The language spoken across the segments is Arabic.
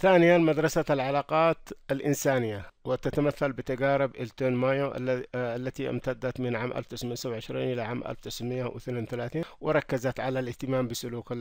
ثانيا مدرسة العلاقات الإنسانية وتتمثل بتجارب إلتون مايو آه، التي امتدت من عام 1927 إلى عام 1932 وركزت على الاهتمام بسلوك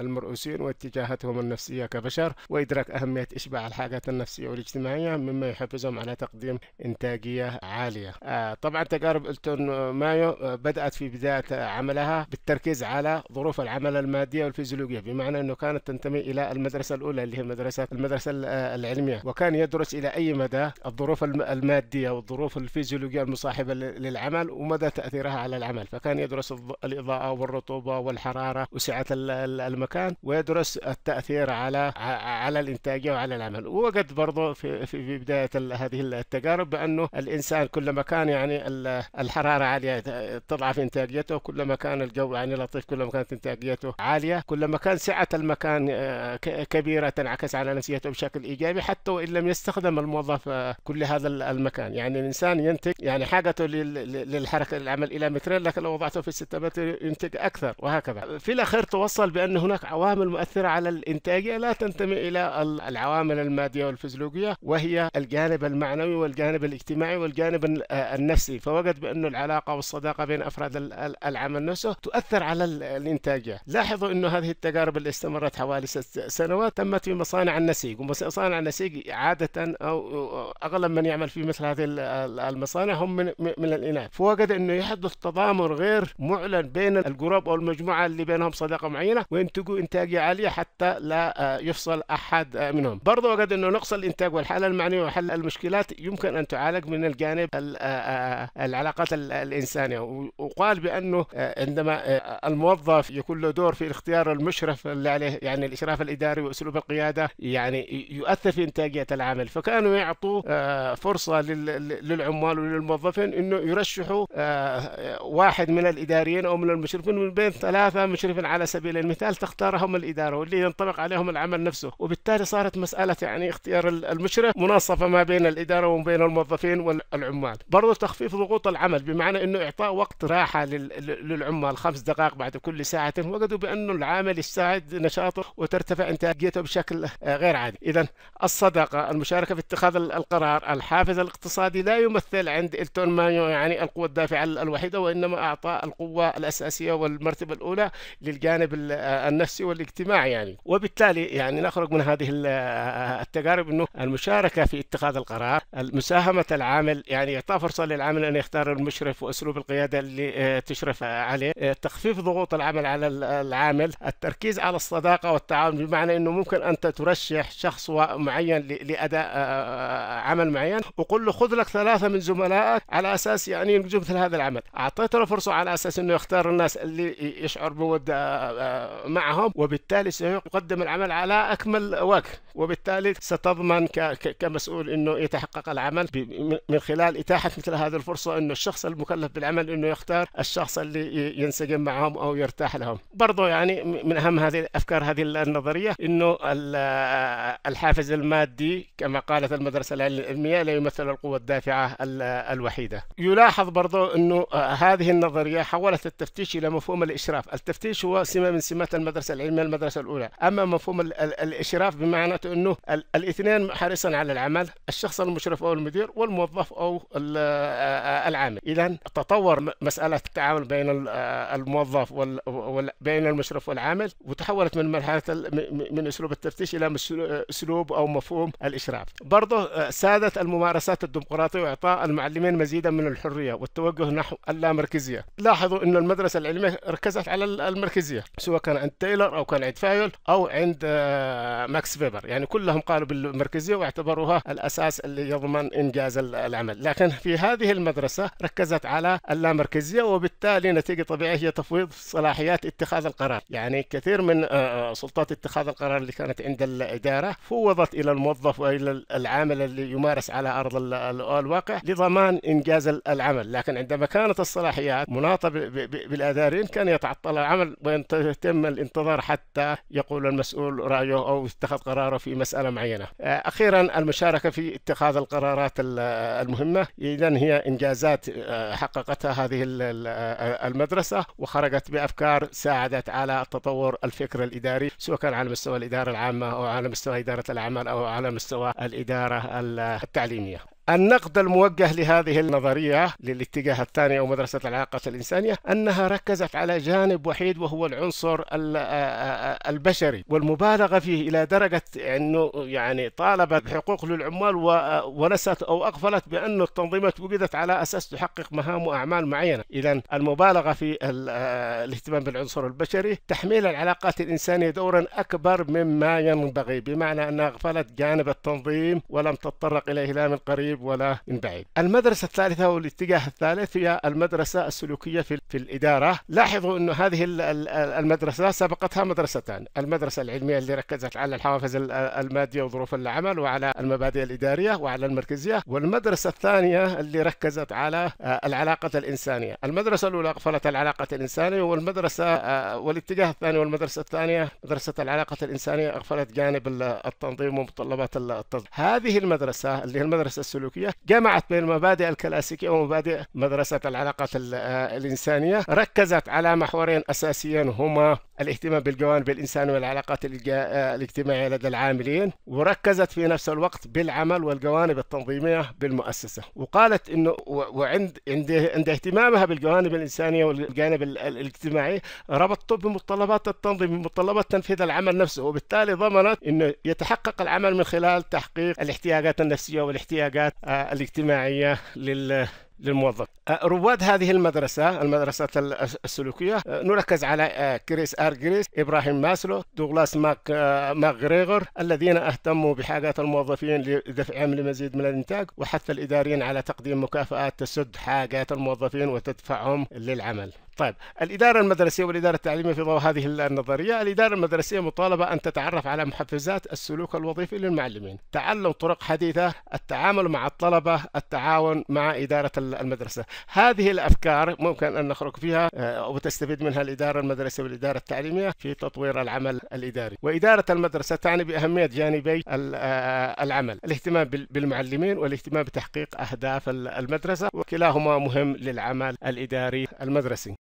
المرؤوسين واتجاهاتهم النفسية كبشر وإدراك أهمية إشباع الحاجات النفسية والاجتماعية مما يحفزهم على تقديم إنتاجية عالية آه، طبعا تجارب إلتون مايو آه، بدأت في بداية عملها بالتركيز على ظروف العمل المادية والفيزيولوجية بمعنى أنه كانت تنتمي إلى المدرسة الأولى اللي هي مدرسة المدرسة آه، العلمية وكان يدرس إلى أي مدى الظروف المادية والظروف الفيزيولوجية المصاحبة للعمل ومدى تأثيرها على العمل فكان يدرس الإضاءة والرطوبة والحرارة وسعة المكان ويدرس التأثير على على الإنتاجية وعلى العمل ووجد برضه في, في بداية هذه التجارب بأنه الإنسان كلما كان يعني الحرارة عالية تضعف إنتاجيته كلما كان الجو يعني لطيف كلما كانت إنتاجيته عالية كلما كان سعة المكان آه، كبيرة تنعكس على نفسه نفسيته بشكل إيجابي حتى وإن لم يستخدم الموظف آه، كل هذا المكان يعني الإنسان ينتج يعني حاجته للحركة العمل إلى مترين لكن لو وضعته في ستة متر ينتج أكثر وهكذا في الأخير توصل بأن هناك عوامل مؤثرة على الإنتاجية لا تنتمي إلى العوامل المادية والفيزيولوجية وهي الجانب المعنوي والجانب الاجتماعي والجانب آه، النفسي فوجد بأن العلاقة والصداقة بين أفراد العمل نفسه تؤثر على الإنتاجية لاحظوا انه هذه التجارب اللي استمرت حوالي ست سنوات تمت في مصانع النساء النسيج ومصانع النسيج عادة أو أغلب من يعمل في مثل هذه المصانع هم من, من الإناث فوجد أنه يحدث تضامن غير معلن بين الجروب أو المجموعة اللي بينهم صداقة معينة وينتجوا إنتاجية عالية حتى لا آه، يفصل أحد آه، منهم برضه وجد أنه نقص الإنتاج والحالة المعنوية وحل المشكلات يمكن أن تعالج من الجانب آه، العلاقات الإنسانية وقال بأنه عندما الموظف يكون له دور في اختيار المشرف اللي عليه يعني الإشراف الإداري وأسلوب القيادة يعني يعني يؤثر في انتاجيه العمل فكانوا يعطوا آه، فرصه للعمال وللموظفين انه يرشحوا آه، آه، واحد من الاداريين او من المشرفين من بين ثلاثه مشرفين على سبيل المثال تختارهم الاداره واللي ينطبق عليهم العمل نفسه وبالتالي صارت مساله يعني اختيار المشرف مناصفه ما بين الاداره وما بين الموظفين والعمال برضه تخفيف ضغوط العمل بمعنى انه اعطاء وقت راحه للعمال خمس دقائق بعد كل ساعه وجدوا بانه العامل يساعد نشاطه وترتفع انتاجيته بشكل غير عادي إذا الصداقة المشاركة في اتخاذ القرار الحافز الاقتصادي لا يمثل عند إلتون مانيو يعني القوة الدافعة الوحيدة وإنما أعطى القوة الأساسية والمرتبة الأولى للجانب النفسي والاجتماعي يعني وبالتالي يعني نخرج من هذه التجارب أنه المشاركة في اتخاذ القرار مساهمة العامل يعني إعطاء فرصة للعامل أن يختار المشرف وأسلوب القيادة اللي آه، تشرف عليه آه، تخفيف ضغوط العمل على العامل التركيز على الصداقة والتعاون بمعنى أنه ممكن أنت ترشح شخص معين لاداء آه، آه، آه، عمل معين وقل له خذ لك ثلاثه من زملائك على اساس يعني ينجزوا مثل هذا العمل اعطيت له فرصه على اساس انه يختار الناس اللي يشعر بود معهم وبالتالي سيقدم العمل على اكمل وجه وبالتالي ستضمن كمسؤول انه يتحقق العمل من خلال اتاحه مثل هذه الفرصه انه الشخص المكلف بالعمل انه يختار الشخص اللي ينسجم معهم او يرتاح لهم برضه يعني من اهم هذه الافكار هذه النظريه انه الحافز المادي كما قالت المدرسة العلمية لا يمثل القوة الدافعة الوحيدة يلاحظ برضو أنه آه، هذه النظرية حولت التفتيش إلى مفهوم الإشراف التفتيش هو سمة من سمات المدرسة العلمية المدرسة الأولى أما مفهوم الإشراف بمعنى أنه الاثنين حريصا على العمل الشخص المشرف أو المدير والموظف أو آه، العامل إذا تطور مسألة التعامل بين آه، الموظف وبين بين المشرف والعامل وتحولت من مرحلة من أسلوب التفتيش إلى اسلوب او مفهوم الاشراف برضه آه، سادت الممارسات الديمقراطيه واعطاء المعلمين مزيدا من الحريه والتوجه نحو اللامركزيه لاحظوا ان المدرسه العلميه ركزت على المركزيه سواء كان عند تايلر او كان عند فايل او عند آه، ماكس فيبر يعني كلهم قالوا بالمركزيه واعتبروها الاساس اللي يضمن انجاز العمل لكن في هذه المدرسه ركزت على اللامركزيه وبالتالي نتيجه طبيعيه هي تفويض صلاحيات اتخاذ القرار يعني كثير من آه، سلطات اتخاذ القرار اللي كانت عند الاداره السيارة فوضت إلى الموظف وإلى العامل اللي يمارس على أرض الواقع لضمان إنجاز العمل لكن عندما كانت الصلاحيات مناطة بالأدارين كان يتعطل العمل ويتم الانتظار حتى يقول المسؤول رأيه أو اتخذ قراره في مسألة معينة آه، أخيرا المشاركة في اتخاذ القرارات المهمة إذا هي إنجازات آه، حققتها هذه آه، المدرسة وخرجت بأفكار ساعدت على تطور الفكر الإداري سواء كان على مستوى الإدارة العامة أو على مستوى مستوى إدارة الأعمال أو على مستوى الإدارة التعليمية النقد الموجه لهذه النظرية للاتجاه الثاني أو مدرسة العلاقة الإنسانية أنها ركزت على جانب وحيد وهو العنصر البشري والمبالغة فيه إلى درجة أنه يعني طالبت بحقوق للعمال ونست أو أغفلت بأن التنظيمات وجدت على أساس تحقق مهام وأعمال معينة إذا المبالغة في الاهتمام بالعنصر البشري تحميل العلاقات الإنسانية دورا أكبر مما ينبغي بمعنى أنها أغفلت جانب التنظيم ولم تتطرق إليه لا من قريب قريب ولا من بعيد المدرسة الثالثة والاتجاه الثالث هي المدرسة السلوكية في, في الإدارة لاحظوا أن هذه المدرسة سبقتها مدرستان المدرسة العلمية اللي ركزت على الحوافز المادية وظروف العمل وعلى المبادئ الإدارية وعلى المركزية والمدرسة الثانية اللي ركزت على آه، العلاقة الإنسانية المدرسة الأولى غفلت العلاقة الإنسانية والمدرسة آه، والاتجاه الثاني والمدرسة الثانية مدرسة العلاقة الإنسانية أغفلت جانب التنظيم ومتطلبات التنظيم هذه المدرسة اللي هي المدرسة السلوكية السلوكية جمعت بين المبادئ الكلاسيكية ومبادئ مدرسة العلاقات آه، الإنسانية ركزت على محورين أساسيين هما الاهتمام بالجوانب الإنسانية والعلاقات آه، الاجتماعية لدى العاملين وركزت في نفس الوقت بالعمل والجوانب التنظيمية بالمؤسسة وقالت أنه وعند عند اهتمامها بالجوانب الإنسانية والجانب الاجتماعي ربطته بمتطلبات التنظيم بمتطلبات تنفيذ العمل نفسه وبالتالي ضمنت أنه يتحقق العمل من خلال تحقيق الاحتياجات النفسية والاحتياجات آه، الاجتماعية لل للموظف أه، رواد هذه المدرسة المدرسة السلوكية أه، نركز على أه، كريس أرجريس إبراهيم ماسلو دوغلاس ماك ماغريغور الذين اهتموا بحاجات الموظفين لدفعهم لمزيد من الإنتاج وحث الإداريين على تقديم مكافآت تسد حاجات الموظفين وتدفعهم للعمل طيب الإدارة المدرسية والإدارة التعليمية في ضوء هذه النظرية الإدارة المدرسية مطالبة أن تتعرف على محفزات السلوك الوظيفي للمعلمين تعلم طرق حديثة التعامل مع الطلبة التعاون مع إدارة المدرسة هذه الأفكار ممكن أن نخرج فيها آه، وتستفيد منها الإدارة المدرسية والإدارة التعليمية في تطوير العمل الإداري وإدارة المدرسة تعني بأهمية جانبي آه، العمل الاهتمام بالمعلمين والاهتمام بتحقيق أهداف المدرسة وكلاهما مهم للعمل الإداري المدرسي